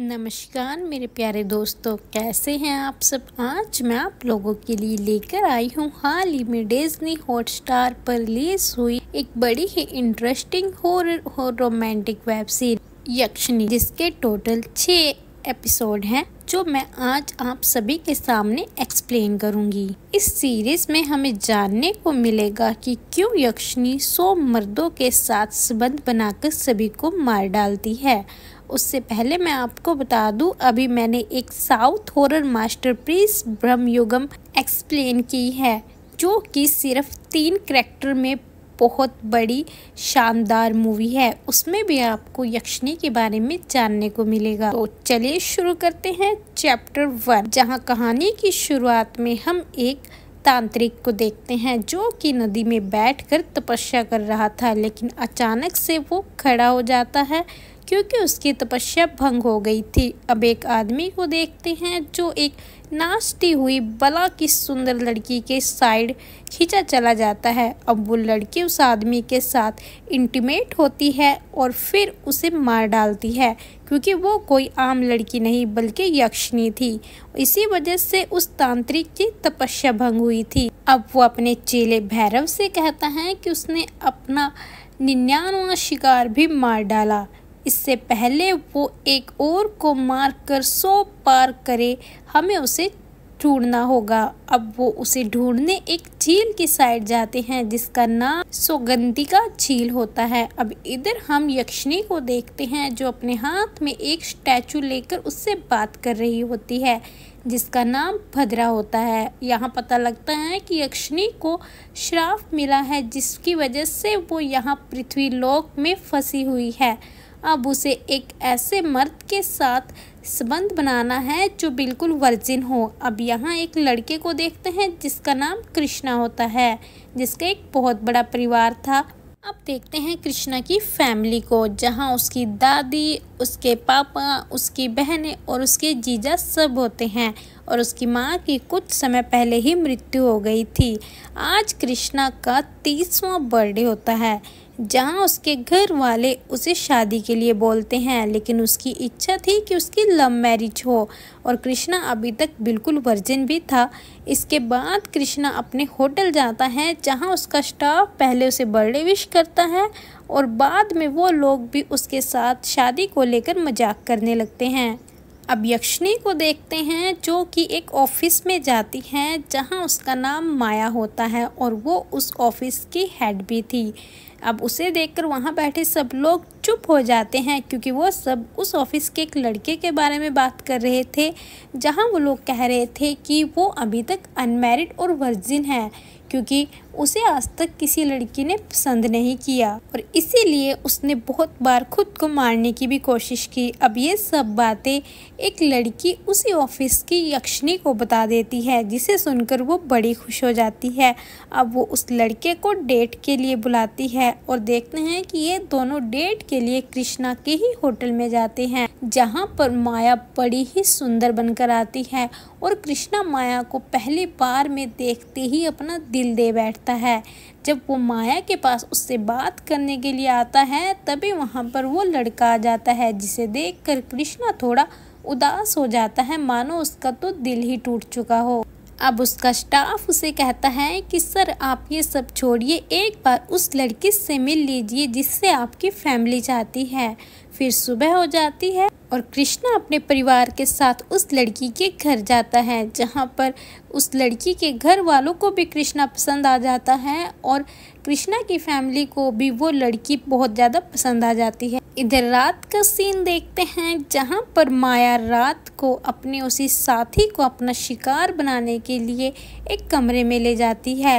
नमस्कार मेरे प्यारे दोस्तों कैसे हैं आप सब आज मैं आप लोगों के लिए लेकर आई हूँ हाल ही में डिज्नी हॉटस्टार पर रिलीज हुई एक बड़ी ही इंटरेस्टिंग हॉरर और रोमांटिक वेब सीरीज यक्षिणी जिसके टोटल छः एपिसोड हैं जो मैं आज आप सभी के सामने एक्सप्लेन करूंगी इस सीरीज में हमें जानने को मिलेगा कि क्यों यक्षिणी सौ मर्दों के साथ संबंध बनाकर सभी को मार डालती है उससे पहले मैं आपको बता दूं अभी मैंने एक south horror masterpiece Bramayugam explain की है जो कि सिर्फ तीन करेक्टर में बहुत बड़ी शानदार मूवी है उसमें भी आपको यक्षिणी के बारे में जानने को मिलेगा तो चलिए शुरू करते हैं चैप्टर वन जहाँ कहानी की शुरुआत में हम एक तांत्रिक को देखते हैं जो कि नदी में बैठकर तपस्या कर रहा था लेकिन अचानक से वो खड़ा हो जाता है क्योंकि उसकी तपस्या भंग हो गई थी अब एक आदमी को देखते हैं जो एक नाचती हुई बला की सुंदर लड़की के साइड खींचा चला जाता है अब वो लड़की उस आदमी के साथ इंटीमेट होती है और फिर उसे मार डालती है क्योंकि वो कोई आम लड़की नहीं बल्कि यक्षिणी थी इसी वजह से उस तांत्रिक की तपस्या भंग हुई थी अब वो अपने चेले भैरव से कहता है कि उसने अपना निन्यानवा शिकार भी मार डाला इससे पहले वो एक और को मार कर सो पार करे हमें उसे ढूंढना होगा अब वो उसे ढूंढने एक झील की साइड जाते हैं जिसका नाम सौगंधिका झील होता है अब इधर हम यक्षिणी को देखते हैं जो अपने हाथ में एक स्टैचू लेकर उससे बात कर रही होती है जिसका नाम भद्रा होता है यहाँ पता लगता है कि यक्षिणी को श्राप मिला है जिसकी वजह से वो यहाँ पृथ्वी लोक में फंसी हुई है अब उसे एक ऐसे मर्द के साथ संबंध बनाना है जो बिल्कुल वर्जिन हो अब यहाँ एक लड़के को देखते हैं जिसका नाम कृष्णा होता है जिसका एक बहुत बड़ा परिवार था अब देखते हैं कृष्णा की फैमिली को जहाँ उसकी दादी उसके पापा उसकी बहनें और उसके जीजा सब होते हैं और उसकी माँ की कुछ समय पहले ही मृत्यु हो गई थी आज कृष्णा का तीसवा बर्थडे होता है जहाँ उसके घर वाले उसे शादी के लिए बोलते हैं लेकिन उसकी इच्छा थी कि उसकी लव मैरिज हो और कृष्णा अभी तक बिल्कुल वर्जिन भी था इसके बाद कृष्णा अपने होटल जाता है जहाँ उसका स्टाफ पहले उसे बर्थडे विश करता है और बाद में वो लोग भी उसके साथ शादी को लेकर मजाक करने लगते हैं अब यक्षिणी को देखते हैं जो कि एक ऑफिस में जाती हैं जहां उसका नाम माया होता है और वो उस ऑफिस की हेड भी थी अब उसे देखकर वहाँ बैठे सब लोग चुप हो जाते हैं क्योंकि वो सब उस ऑफिस के एक लड़के के बारे में बात कर रहे थे जहाँ वो लोग कह रहे थे कि वो अभी तक अनमेरिड और वर्जिन है क्योंकि उसे आज तक किसी लड़की ने पसंद नहीं किया और इसीलिए उसने बहुत बार खुद को मारने की भी कोशिश की अब ये सब बातें एक लड़की उसी ऑफिस की यक्षिणी को बता देती है जिसे सुनकर वो बड़ी खुश हो जाती है अब वो उस लड़के को डेट के लिए बुलाती है और देखते हैं कि ये दोनों डेट के लिए कृष्णा के ही होटल में जाते हैं जहाँ पर माया बड़ी ही सुंदर बनकर आती है और कृष्णा माया को पहली बार में देखते ही अपना दिल दे बैठता जाता है जब वो माया के पास उससे बात करने के लिए आता है तभी वहाँ पर वो लड़का आ जाता है जिसे देखकर कृष्णा थोड़ा उदास हो जाता है मानो उसका तो दिल ही टूट चुका हो अब उसका स्टाफ उसे कहता है कि सर आप ये सब छोड़िए एक बार उस लड़की से मिल लीजिए जिससे आपकी फैमिली चाहती है फिर सुबह हो जाती है और कृष्णा अपने परिवार के साथ उस लड़की के घर जाता है जहाँ पर उस लड़की के घर वालों को भी कृष्णा पसंद आ जाता है और कृष्णा की फैमिली को भी वो लड़की बहुत ज़्यादा पसंद आ जाती है इधर रात का सीन देखते हैं जहाँ पर माया रात को अपने उसी साथी को अपना शिकार बनाने के लिए एक कमरे में ले जाती है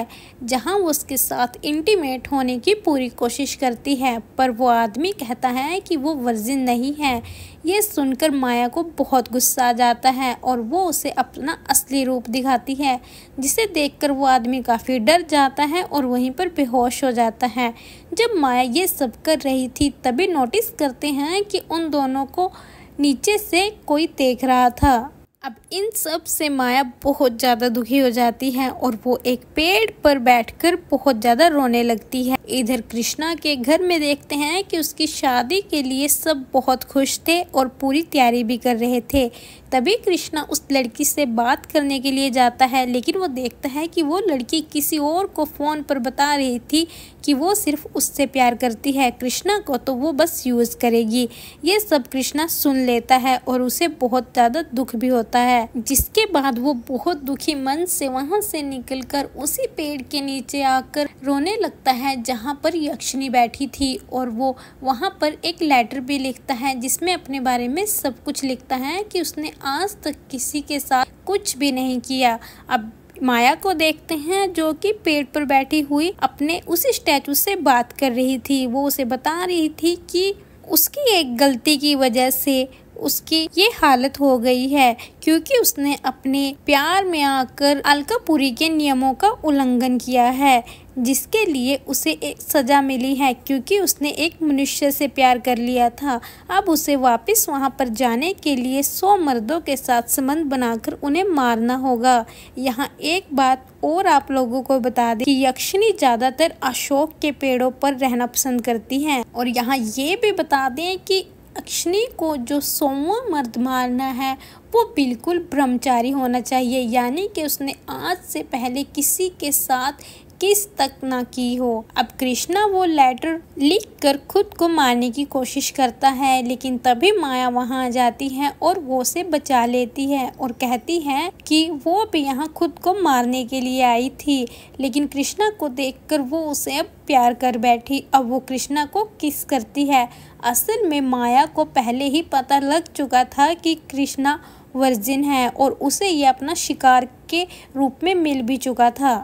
जहाँ वो उसके साथ इंटीमेट होने की पूरी कोशिश करती है पर वो आदमी कहता है कि वो वर्जिन नहीं है ये सुनकर माया को बहुत गुस्सा आ जाता है और वो उसे अपना असली रूप दिखाती है जिसे देखकर वो आदमी काफ़ी डर जाता है और वहीं पर बेहोश हो जाता है जब माया ये सब कर रही थी तभी नोटिस करते हैं कि उन दोनों को नीचे से कोई देख रहा था अब इन सब से माया बहुत ज़्यादा दुखी हो जाती है और वो एक पेड़ पर बैठकर बहुत ज़्यादा रोने लगती है इधर कृष्णा के घर में देखते हैं कि उसकी शादी के लिए सब बहुत खुश थे और पूरी तैयारी भी कर रहे थे तभी कृष्णा उस लड़की से बात करने के लिए जाता है लेकिन वो देखता है कि वो लड़की किसी और को फ़ोन पर बता रही थी कि वो सिर्फ उससे प्यार करती है कृष्णा को तो वो बस यूज़ करेगी ये सब कृष्णा सुन लेता है और उसे बहुत ज़्यादा दुख भी होता है जिसके बाद वो बहुत दुखी मन से वहाँ से कर उसी पेड़ के नीचे आकर रोने लगता है जहाँ पर यक्षिणी बैठी थी और वो वहाँ पर एक लेटर भी लिखता है जिसमें अपने बारे में सब कुछ लिखता है कि उसने आज तक किसी के साथ कुछ भी नहीं किया अब माया को देखते हैं जो कि पेड़ पर बैठी हुई अपने उस स्टैचू से बात कर रही थी वो उसे बता रही थी कि उसकी एक गलती की वजह से उसकी ये हालत हो गई है क्योंकि उसने अपने प्यार में आकर अलकापुरी के नियमों का उल्लंघन किया है जिसके लिए उसे एक सज़ा मिली है क्योंकि उसने एक मनुष्य से प्यार कर लिया था अब उसे वापस वहां पर जाने के लिए सौ मर्दों के साथ संबंध बनाकर उन्हें मारना होगा यहां एक बात और आप लोगों को बता दें कि यक्षिणी ज़्यादातर अशोक के पेड़ों पर रहना पसंद करती है और यहाँ ये भी बता दें कि अक्षनी को जो सोवा मर्द मारना है वो बिल्कुल ब्रह्मचारी होना चाहिए यानी कि उसने आज से पहले किसी के साथ किस तक ना की हो अब कृष्णा वो लेटर लिख कर खुद को मारने की कोशिश करता है लेकिन तभी माया वहाँ आ जाती है और वो उसे बचा लेती है और कहती है कि वो भी यहाँ खुद को मारने के लिए आई थी लेकिन कृष्णा को देखकर वो उसे अब प्यार कर बैठी अब वो कृष्णा को किस करती है असल में माया को पहले ही पता लग चुका था कि कृष्णा वर्जिन है और उसे यह अपना शिकार के रूप में मिल भी चुका था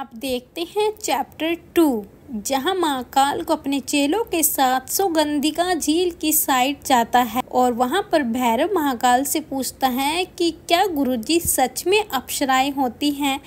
अब देखते हैं चैप्टर टू जहां महाकाल को अपने चेलों के साथ सुगंधिका झील की साइड जाता है और वहां पर भैरव महाकाल से पूछता है कि क्या गुरुजी सच में अप्सराएं होती हैं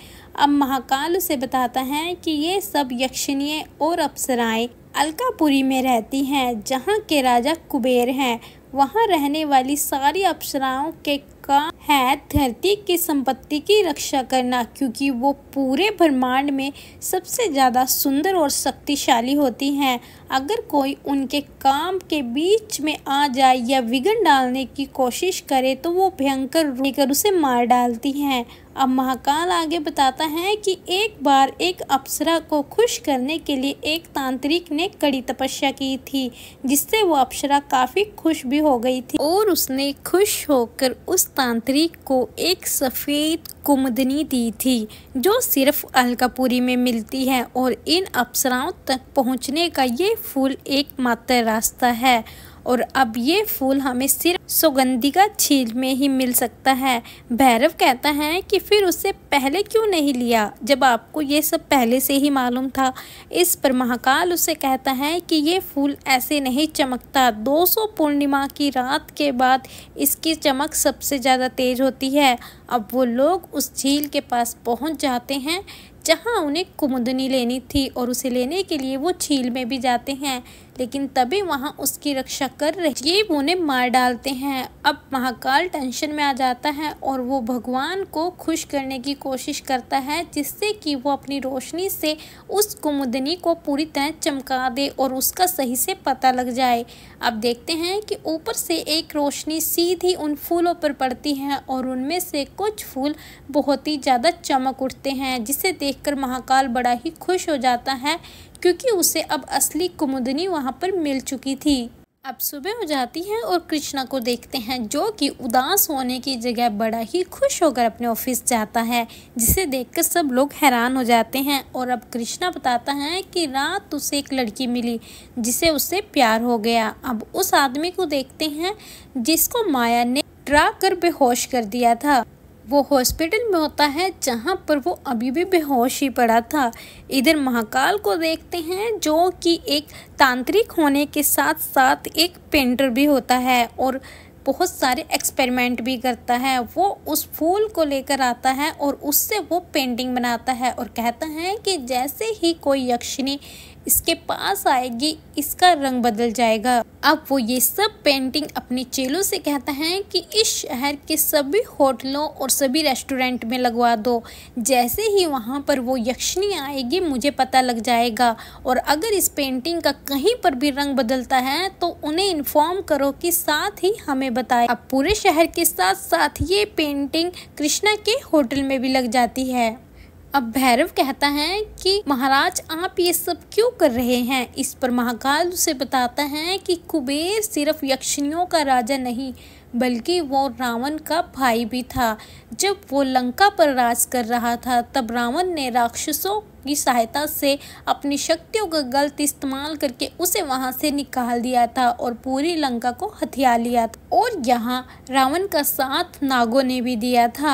अब महाकाल उसे बताता है कि ये सब यक्षिणीय और अप्सराएं अलकापुरी में रहती हैं जहां के राजा कुबेर हैं वहाँ रहने वाली सारी अप्सराओं के काम है धरती की संपत्ति की रक्षा करना क्योंकि वो पूरे ब्रह्मांड में सबसे ज़्यादा सुंदर और शक्तिशाली होती हैं अगर कोई उनके काम के बीच में आ जाए या विघन डालने की कोशिश करे तो वो भयंकर लेकर उसे मार डालती हैं अब महाकाल आगे बताता है कि एक बार एक अप्सरा को खुश करने के लिए एक तांत्रिक ने कड़ी तपस्या की थी जिससे वो अप्सरा काफ़ी खुश भी हो गई थी और उसने खुश होकर उस तांत्रिक को एक सफ़ेद कुमदनी दी थी जो सिर्फ अलकापुरी में मिलती है और इन अप्सराओं तक पहुंचने का ये फूल एकमात्र रास्ता है और अब ये फूल हमें सिर्फ सुगंधिका झील में ही मिल सकता है भैरव कहता है कि फिर उससे पहले क्यों नहीं लिया जब आपको ये सब पहले से ही मालूम था इस पर महाकाल उसे कहता है कि ये फूल ऐसे नहीं चमकता 200 पूर्णिमा की रात के बाद इसकी चमक सबसे ज़्यादा तेज होती है अब वो लोग उस झील के पास पहुंच जाते हैं जहाँ उन्हें कुमुदनी लेनी थी और उसे लेने के लिए वो झील में भी जाते हैं लेकिन तभी वहाँ उसकी रक्षा कर रहे ये उन्हें मार डालते हैं अब महाकाल टेंशन में आ जाता है और वो भगवान को खुश करने की कोशिश करता है जिससे कि वो अपनी रोशनी से उस कुमुदनी को पूरी तरह चमका दे और उसका सही से पता लग जाए अब देखते हैं कि ऊपर से एक रोशनी सीधी उन फूलों पर पड़ती है और उनमें से कुछ फूल बहुत ही ज़्यादा चमक उठते हैं जिसे देखकर महाकाल बड़ा ही खुश हो जाता है क्योंकि उसे अब असली कुमुदनी वहाँ पर मिल चुकी थी अब सुबह हो जाती है और कृष्णा को देखते हैं जो कि उदास होने की जगह बड़ा ही खुश होकर अपने ऑफिस जाता है जिसे देखकर सब लोग हैरान हो जाते हैं और अब कृष्णा बताता है कि रात उसे एक लड़की मिली जिसे उससे प्यार हो गया अब उस आदमी को देखते हैं जिसको माया ने ड्रा कर बेहोश कर दिया था वो हॉस्पिटल में होता है जहाँ पर वो अभी भी बेहोश ही पड़ा था इधर महाकाल को देखते हैं जो कि एक तांत्रिक होने के साथ साथ एक पेंटर भी होता है और बहुत सारे एक्सपेरिमेंट भी करता है वो उस फूल को लेकर आता है और उससे वो पेंटिंग बनाता है और कहता है कि जैसे ही कोई यक्षिणी इसके पास आएगी इसका रंग बदल जाएगा अब वो ये सब पेंटिंग अपने चेलों से कहता है कि इस शहर के सभी होटलों और सभी रेस्टोरेंट में लगवा दो जैसे ही वहाँ पर वो यक्षिणी आएगी मुझे पता लग जाएगा और अगर इस पेंटिंग का कहीं पर भी रंग बदलता है तो उन्हें इन्फॉर्म करो कि साथ ही हमें बताए अब पूरे शहर के साथ साथ ये पेंटिंग कृष्णा के होटल में भी लग जाती है अब भैरव कहता है कि महाराज आप ये सब क्यों कर रहे हैं इस पर महाकाल उसे बताता है कि कुबेर सिर्फ यक्षिणियों का राजा नहीं बल्कि वो रावण का भाई भी था जब वो लंका पर राज कर रहा था तब रावण ने राक्षसों की सहायता से अपनी शक्तियों का गलत इस्तेमाल करके उसे वहां से निकाल दिया था और पूरी लंका को हथिया लिया था और यहां रावण का साथ नागो ने भी दिया था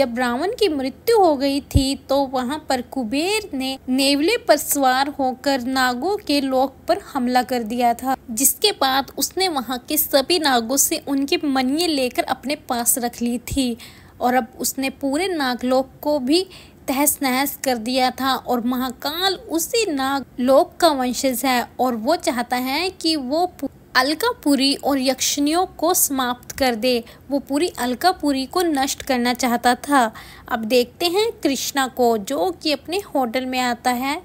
जब रावण की मृत्यु हो गई थी तो वहां पर कुबेर ने नेवले पर सवार होकर नागो के लोक पर हमला कर दिया था जिसके बाद उसने वहाँ के सभी नागों से उनकी मनिये लेकर अपने पास रख ली थी और अब उसने पूरे नागलोक को भी तहस नहस कर दिया था और महाकाल उसी नाग लोक का वंशज है और वो चाहता है कि वो अलकापुरी और यक्षिणियों को समाप्त कर दे वो पूरी अलकापुरी को नष्ट करना चाहता था अब देखते हैं कृष्णा को जो कि अपने होटल में आता है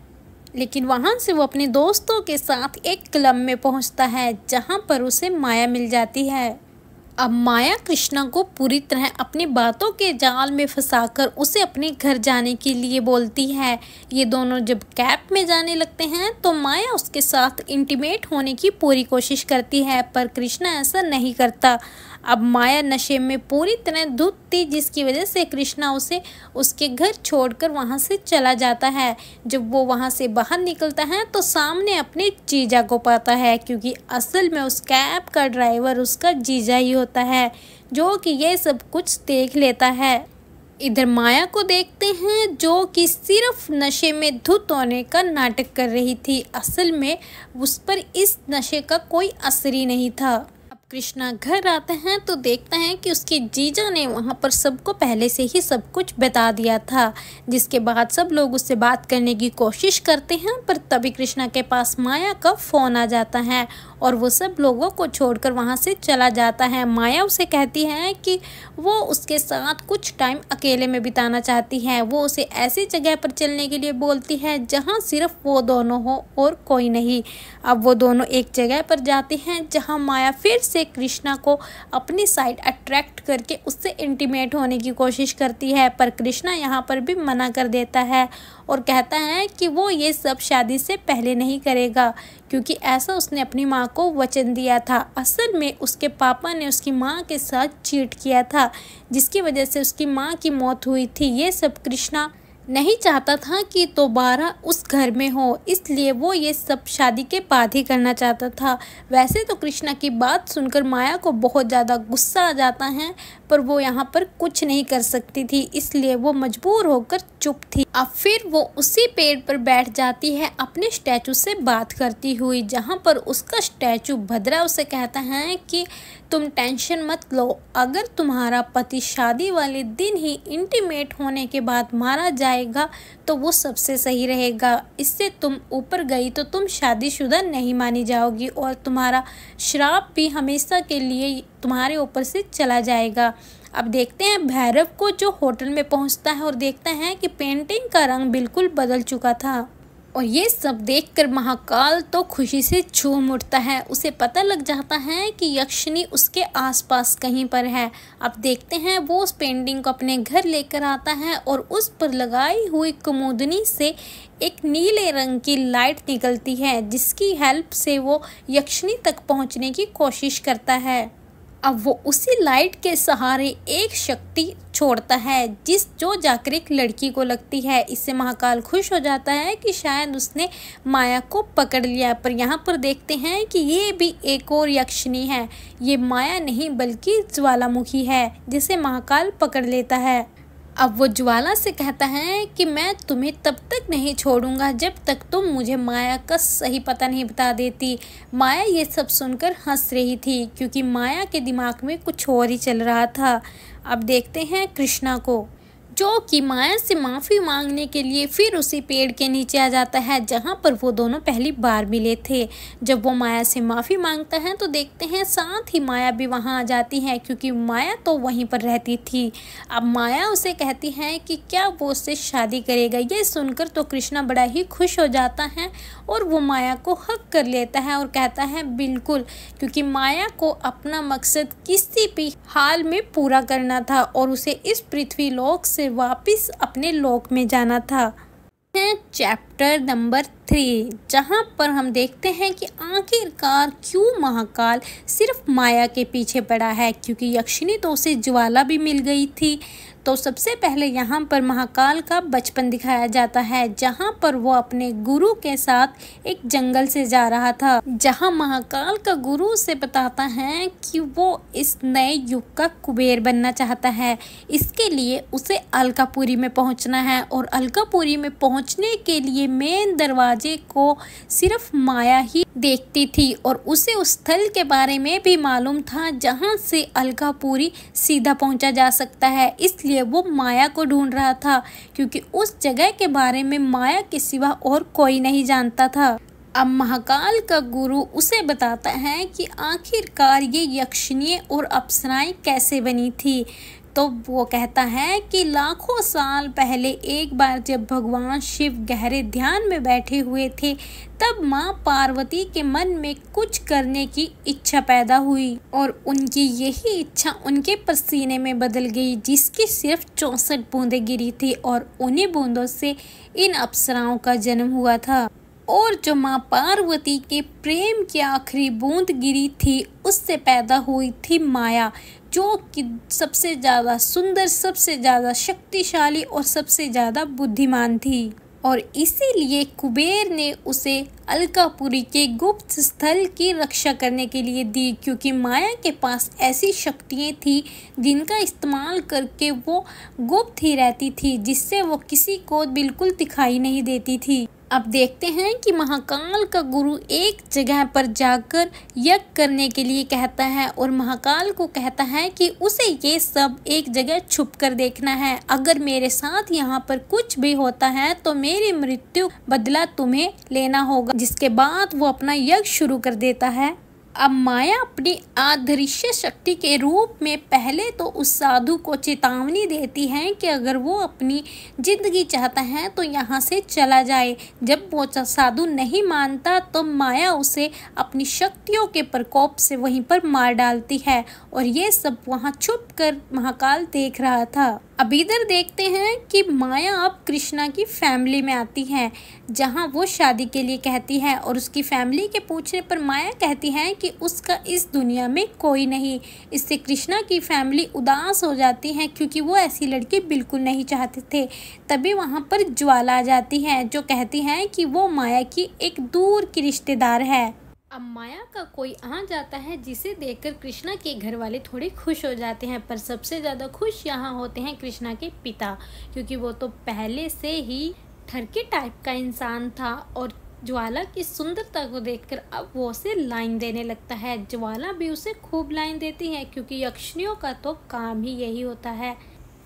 लेकिन वहाँ से वो अपने दोस्तों के साथ एक क्लब में पहुँचता है जहाँ पर उसे माया मिल जाती है अब माया कृष्णा को पूरी तरह अपनी बातों के जाल में फंसाकर उसे अपने घर जाने के लिए बोलती है ये दोनों जब कैब में जाने लगते हैं तो माया उसके साथ इंटीमेट होने की पूरी कोशिश करती है पर कृष्णा ऐसा नहीं करता अब माया नशे में पूरी तरह धुत थी जिसकी वजह से कृष्णा उसे उसके घर छोड़कर वहाँ से चला जाता है जब वो वहाँ से बाहर निकलता है तो सामने अपने जीजा को पाता है क्योंकि असल में उस कैब का ड्राइवर उसका जीजा ही होता है जो कि यह सब कुछ देख लेता है इधर माया को देखते हैं जो कि सिर्फ नशे में धुत होने का नाटक कर रही थी असल में उस पर इस नशे का कोई असर ही नहीं था कृष्णा घर आते हैं तो देखते हैं कि उसके जीजा ने वहाँ पर सबको पहले से ही सब कुछ बता दिया था जिसके बाद सब लोग उससे बात करने की कोशिश करते हैं पर तभी कृष्णा के पास माया का फ़ोन आ जाता है और वो सब लोगों को छोड़कर वहाँ से चला जाता है माया उसे कहती है कि वो उसके साथ कुछ टाइम अकेले में बिताना चाहती है वो उसे ऐसी जगह पर चलने के लिए बोलती है जहाँ सिर्फ वो दोनों हो और कोई नहीं अब वो दोनों एक जगह पर जाते हैं जहाँ माया फिर से कृष्णा को अपनी साइड अट्रैक्ट करके उससे इंटीमेट होने की कोशिश करती है पर कृष्णा यहाँ पर भी मना कर देता है और कहता है कि वो ये सब शादी से पहले नहीं करेगा क्योंकि ऐसा उसने अपनी माँ को वचन दिया था असल में उसके पापा ने उसकी माँ के साथ चीट किया था जिसकी वजह से उसकी माँ की मौत हुई थी ये सब कृष्णा नहीं चाहता था कि दोबारा उस घर में हो इसलिए वो ये सब शादी के बाद ही करना चाहता था वैसे तो कृष्णा की बात सुनकर माया को बहुत ज़्यादा गुस्सा आ जाता है पर वो यहाँ पर कुछ नहीं कर सकती थी इसलिए वो मजबूर होकर चुप थी अब फिर वो उसी पेड़ पर बैठ जाती है अपने स्टैचू से बात करती हुई जहाँ पर उसका स्टैचू भद्रा उसे कहता है कि तुम टेंशन मत लो अगर तुम्हारा पति शादी वाले दिन ही इंटीमेट होने के बाद मारा जाएगा तो वो सबसे सही रहेगा इससे तुम ऊपर गई तो तुम शादीशुदा नहीं मानी जाओगी और तुम्हारा श्राप भी हमेशा के लिए तुम्हारे ऊपर से चला जाएगा अब देखते हैं भैरव को जो होटल में पहुंचता है और देखता है कि पेंटिंग का रंग बिल्कुल बदल चुका था और ये सब देखकर महाकाल तो खुशी से झूम उठता है उसे पता लग जाता है कि यक्षिणी उसके आसपास कहीं पर है अब देखते हैं वो उस पेंटिंग को अपने घर लेकर आता है और उस पर लगाई हुई कुमुदनी से एक नीले रंग की लाइट निकलती है जिसकी हेल्प से वो यक्षिणी तक पहुंचने की कोशिश करता है अब वो उसी लाइट के सहारे एक शक्ति छोड़ता है जिस जो एक लड़की को लगती है इससे महाकाल खुश हो जाता है कि शायद उसने माया को पकड़ लिया पर यहाँ पर देखते हैं कि ये भी एक और यक्षिणी है ये माया नहीं बल्कि ज्वालामुखी है जिसे महाकाल पकड़ लेता है अब वो ज्वाला से कहता है कि मैं तुम्हें तब तक नहीं छोड़ूंगा जब तक तुम मुझे माया का सही पता नहीं बता देती माया ये सब सुनकर हंस रही थी क्योंकि माया के दिमाग में कुछ और ही चल रहा था अब देखते हैं कृष्णा को जो कि माया से माफ़ी मांगने के लिए फिर उसी पेड़ के नीचे आ जाता है जहाँ पर वो दोनों पहली बार मिले थे जब वो माया से माफ़ी मांगता है तो देखते हैं साथ ही माया भी वहाँ आ जाती है क्योंकि माया तो वहीं पर रहती थी अब माया उसे कहती है कि क्या वो उससे शादी करेगा ये सुनकर तो कृष्णा बड़ा ही खुश हो जाता है और वो माया को हक कर लेता है और कहता है बिल्कुल क्योंकि माया को अपना मकसद किसी भी हाल में पूरा करना था और उसे इस पृथ्वी लोक से वापस अपने लोक में जाना था चैप्टर नंबर थ्री जहाँ पर हम देखते हैं कि आखिरकार क्यों महाकाल सिर्फ माया के पीछे पड़ा है क्योंकि यक्षिणी तो उसे ज्वाला भी मिल गई थी तो सबसे पहले यहाँ पर महाकाल का बचपन दिखाया जाता है जहाँ पर वो अपने गुरु के साथ एक जंगल से जा रहा था जहाँ महाकाल का गुरु उसे बताता है कि वो इस नए युग का कुबेर बनना चाहता है इसके लिए उसे अलकापुरी में पहुँचना है और अलकापुरी में पहुँचने के लिए मेन दरवाजे को सिर्फ माया ही देखती थी और उसे उस स्थल के बारे में भी मालूम था जहाँ से अलगापुरी सीधा पहुँचा जा सकता है इसलिए वो माया को ढूंढ रहा था क्योंकि उस जगह के बारे में माया के सिवा और कोई नहीं जानता था अब महाकाल का गुरु उसे बताता है कि आखिरकार ये यक्षिणी और अप्सराएं कैसे बनी थी तो वो कहता है कि लाखों साल पहले एक बार जब भगवान शिव गहरे ध्यान में बैठे हुए थे तब माँ पार्वती के मन में कुछ करने की इच्छा पैदा हुई और उनकी यही इच्छा उनके पसीने में बदल गई जिसकी सिर्फ चौंसठ बूंदें गिरी थी और उन्हीं बूंदों से इन अप्सराओं का जन्म हुआ था और जो माँ पार्वती के प्रेम की आखिरी बूंद गिरी थी उससे पैदा हुई थी माया जो कि सबसे ज़्यादा सुंदर सबसे ज़्यादा शक्तिशाली और सबसे ज़्यादा बुद्धिमान थी और इसीलिए कुबेर ने उसे अलकापुरी के गुप्त स्थल की रक्षा करने के लिए दी क्योंकि माया के पास ऐसी शक्तियाँ थी जिनका इस्तेमाल करके वो गुप्त ही रहती थी जिससे वो किसी को बिल्कुल दिखाई नहीं देती थी अब देखते हैं कि महाकाल का गुरु एक जगह पर जाकर यज्ञ करने के लिए कहता है और महाकाल को कहता है कि उसे ये सब एक जगह छुप कर देखना है अगर मेरे साथ यहाँ पर कुछ भी होता है तो मेरी मृत्यु बदला तुम्हें लेना होगा जिसके बाद वो अपना यज्ञ शुरू कर देता है अब माया अपनी अदृश्य शक्ति के रूप में पहले तो उस साधु को चेतावनी देती है कि अगर वो अपनी ज़िंदगी चाहता है तो यहाँ से चला जाए जब वो साधु नहीं मानता तो माया उसे अपनी शक्तियों के प्रकोप से वहीं पर मार डालती है और ये सब वहाँ छुप कर महाकाल देख रहा था अब इधर देखते हैं कि माया अब कृष्णा की फैमिली में आती है जहाँ वो शादी के लिए कहती है और उसकी फैमिली के पूछने पर माया कहती है कि उसका इस दुनिया में कोई नहीं इससे कृष्णा की फैमिली उदास हो जाती है क्योंकि वो ऐसी लड़की बिल्कुल नहीं चाहते थे तभी वहाँ पर ज्वाला आ जाती है जो कहती है कि वो माया की एक दूर की रिश्तेदार है अब माया का कोई आ जाता है जिसे देखकर कृष्णा के घर वाले थोड़े खुश हो जाते हैं पर सबसे ज़्यादा खुश यहाँ होते हैं कृष्णा के पिता क्योंकि वो तो पहले से ही ठरके टाइप का इंसान था और ज्वाला की सुंदरता को देखकर अब वो उसे लाइन देने लगता है ज्वाला भी उसे खूब लाइन देती है क्योंकि यक्षिणियों का तो काम ही यही होता है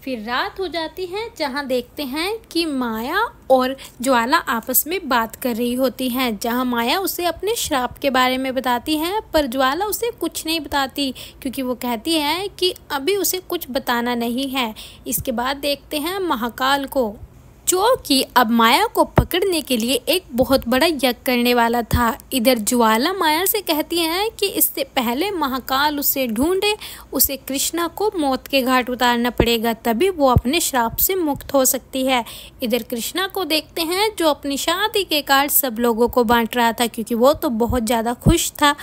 फिर रात हो जाती है जहाँ देखते हैं कि माया और ज्वाला आपस में बात कर रही होती हैं जहाँ माया उसे अपने श्राप के बारे में बताती है पर ज्वाला उसे कुछ नहीं बताती क्योंकि वो कहती है कि अभी उसे कुछ बताना नहीं है इसके बाद देखते हैं महाकाल को जो कि अब माया को पकड़ने के लिए एक बहुत बड़ा यज्ञ करने वाला था इधर ज्वाला माया से कहती हैं कि इससे पहले महाकाल उसे ढूंढे उसे कृष्णा को मौत के घाट उतारना पड़ेगा तभी वो अपने श्राप से मुक्त हो सकती है इधर कृष्णा को देखते हैं जो अपनी शादी के कार्ड सब लोगों को बांट रहा था क्योंकि वो तो बहुत ज़्यादा खुश था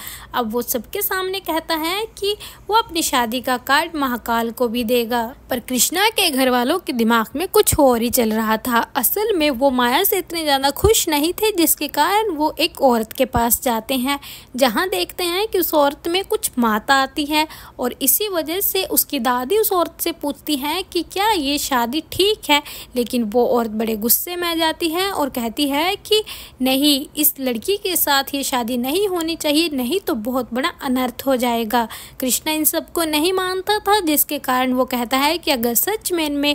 अब वो सबके सामने कहता है कि वो अपनी शादी का कार्ड महाकाल को भी देगा पर कृष्णा के घर वालों के दिमाग में कुछ और ही चल रहा था था असल में वो माया से इतने ज़्यादा खुश नहीं थे जिसके कारण वो एक औरत के पास जाते हैं जहाँ देखते हैं कि उस औरत में कुछ माता आती है और इसी वजह से उसकी दादी उस औरत से पूछती है कि क्या ये शादी ठीक है लेकिन वो औरत बड़े गुस्से में आ जाती है और कहती है कि नहीं इस लड़की के साथ ये शादी नहीं होनी चाहिए नहीं तो बहुत बड़ा अनर्थ हो जाएगा कृष्णा इन सबको नहीं मानता था जिसके कारण वो कहता है कि अगर सच में इनमें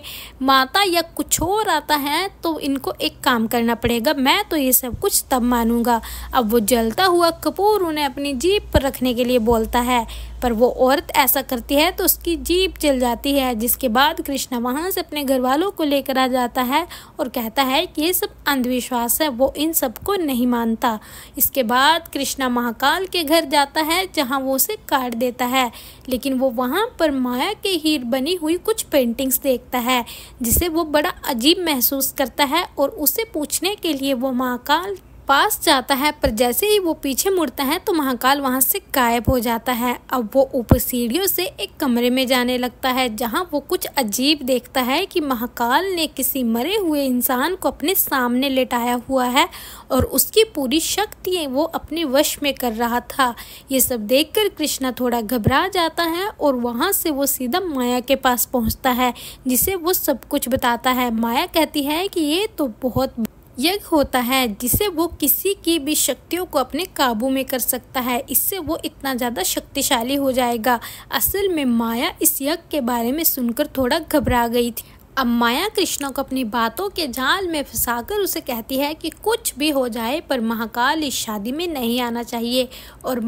माता या कुछ और आता है है तो इनको एक काम करना पड़ेगा मैं तो ये सब कुछ तब मानूंगा अब वो जलता हुआ कपूर उन्हें अपनी जीप पर रखने के लिए बोलता है पर वो औरत ऐसा करती है तो उसकी जीप जल जाती है जिसके बाद कृष्णा वहाँ से अपने घर वालों को लेकर आ जाता है और कहता है कि ये सब अंधविश्वास है वो इन सबको नहीं मानता इसके बाद कृष्णा महाकाल के घर जाता है जहाँ वो उसे काट देता है लेकिन वो वहाँ पर माया के हीर बनी हुई कुछ पेंटिंग्स देखता है जिसे वो बड़ा अजीब महसूस करता है और उसे पूछने के लिए वो महाकाल पास जाता है पर जैसे ही वो पीछे मुड़ता है तो महाकाल वहाँ से गायब हो जाता है अब वो ऊपर सीढ़ियों से एक कमरे में जाने लगता है जहाँ वो कुछ अजीब देखता है कि महाकाल ने किसी मरे हुए इंसान को अपने सामने लेटाया हुआ है और उसकी पूरी शक्ति वो अपने वश में कर रहा था ये सब देख कृष्णा थोड़ा घबरा जाता है और वहाँ से वो सीधा माया के पास पहुँचता है जिसे वो सब कुछ बताता है माया कहती है कि ये तो बहुत यज्ञ होता है जिसे वो किसी की भी शक्तियों को अपने काबू में कर सकता है इससे वो इतना ज़्यादा शक्तिशाली हो जाएगा असल में माया इस यज्ञ के बारे में सुनकर थोड़ा घबरा गई थी अब माया कृष्णा को अपनी बातों के जाल में फंसाकर उसे कहती है कि कुछ भी हो जाए पर महाकाल इस शादी में नहीं आना चाहिए और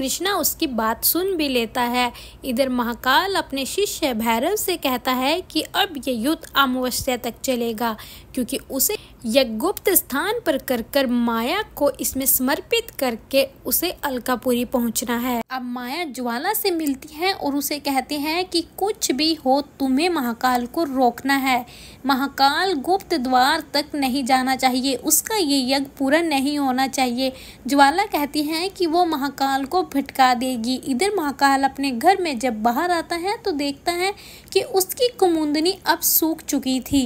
कृष्णा उसकी बात सुन भी लेता है इधर महाकाल अपने शिष्य भैरव से कहता है कि अब ये युद्ध अमावस्या तक चलेगा क्योंकि उसे यज्ञोप्त स्थान पर कर कर माया को इसमें समर्पित करके उसे अलकापुरी पहुंचना है अब माया ज्वाला से मिलती है और उसे कहते हैं कि कुछ भी हो तुम्हें महाकाल को रोकना है महाकाल गुप्त द्वार तक नहीं जाना चाहिए उसका ये यज्ञ पूरा नहीं होना चाहिए ज्वाला कहती है कि वो महाकाल को भटका देगी इधर महाकाल अपने घर में जब बाहर आता है तो देखता है कि उसकी कुमुंदनी अब सूख चुकी थी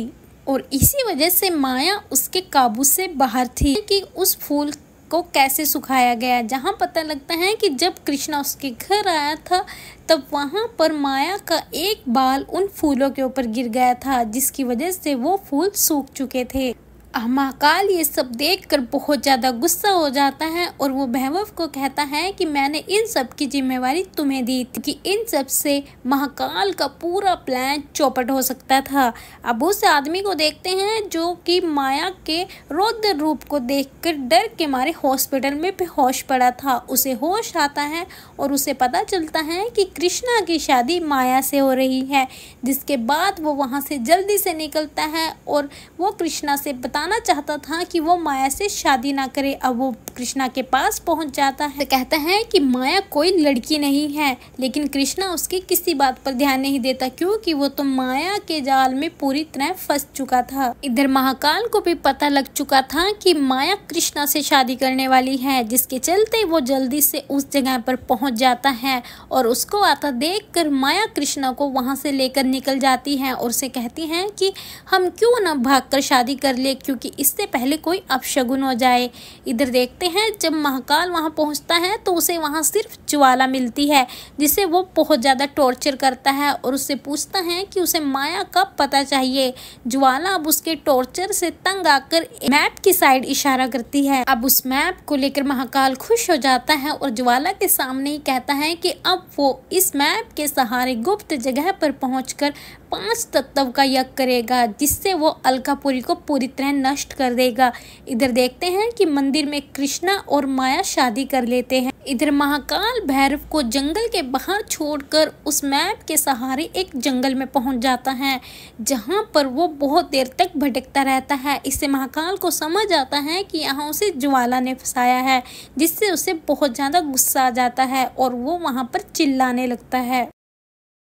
और इसी वजह से माया उसके काबू से बाहर थी कि उस फूल को कैसे सुखाया गया जहाँ पता लगता है कि जब कृष्णा उसके घर आया था तब वहाँ पर माया का एक बाल उन फूलों के ऊपर गिर गया था जिसकी वजह से वो फूल सूख चुके थे महाकाल ये सब देखकर बहुत ज़्यादा गुस्सा हो जाता है और वो बहवफ को कहता है कि मैंने इन सब की जिम्मेवारी तुम्हें दी थी कि इन सब से महाकाल का पूरा प्लान चौपट हो सकता था अब उस आदमी को देखते हैं जो कि माया के रौद्र रूप को देखकर डर के मारे हॉस्पिटल में बेहोश पड़ा था उसे होश आता है और उसे पता चलता है कि कृष्णा की शादी माया से हो रही है जिसके बाद वो वहाँ से जल्दी से निकलता है और वो कृष्णा से बता बताना चाहता था कि वो माया से शादी ना करे अब वो कृष्णा के पास पहुंच जाता है तो कहता है कि माया कोई लड़की नहीं है लेकिन कृष्णा उसकी किसी बात पर ध्यान नहीं देता क्योंकि वो तो माया के जाल में पूरी तरह फंस चुका था इधर महाकाल को भी पता लग चुका था कि माया कृष्णा से शादी करने वाली है जिसके चलते वो जल्दी से उस जगह पर पहुंच जाता है और उसको आता कर माया कृष्णा को वहां से लेकर निकल जाती है और उसे कहती है कि हम क्यों ना कर शादी कर ले क्योंकि इससे पहले कोई अपशगुन हो जाए इधर देखते करते हैं जब महाकाल वहाँ पहुँचता है तो उसे वहाँ सिर्फ ज्वाला मिलती है जिसे वो बहुत ज़्यादा टॉर्चर करता है और उससे पूछता है कि उसे माया का पता चाहिए ज्वाला अब उसके टॉर्चर से तंग आकर मैप की साइड इशारा करती है अब उस मैप को लेकर महाकाल खुश हो जाता है और ज्वाला के सामने ही कहता है कि अब वो इस मैप के सहारे गुप्त जगह पर कर पांच तत्व का यज्ञ करेगा जिससे वो अलकापुरी को पूरी तरह नष्ट कर देगा इधर देखते हैं कि मंदिर में कृष्ण कृष्णा और माया शादी कर लेते हैं इधर महाकाल भैरव को जंगल के बाहर छोड़कर उस मैप के सहारे एक जंगल में पहुंच जाता है जहां पर वो बहुत देर तक भटकता रहता है इससे महाकाल को समझ आता है कि यहाँ उसे ज्वाला ने फंसाया है जिससे उसे बहुत ज़्यादा गुस्सा आ जाता है और वो वहाँ पर चिल्लाने लगता है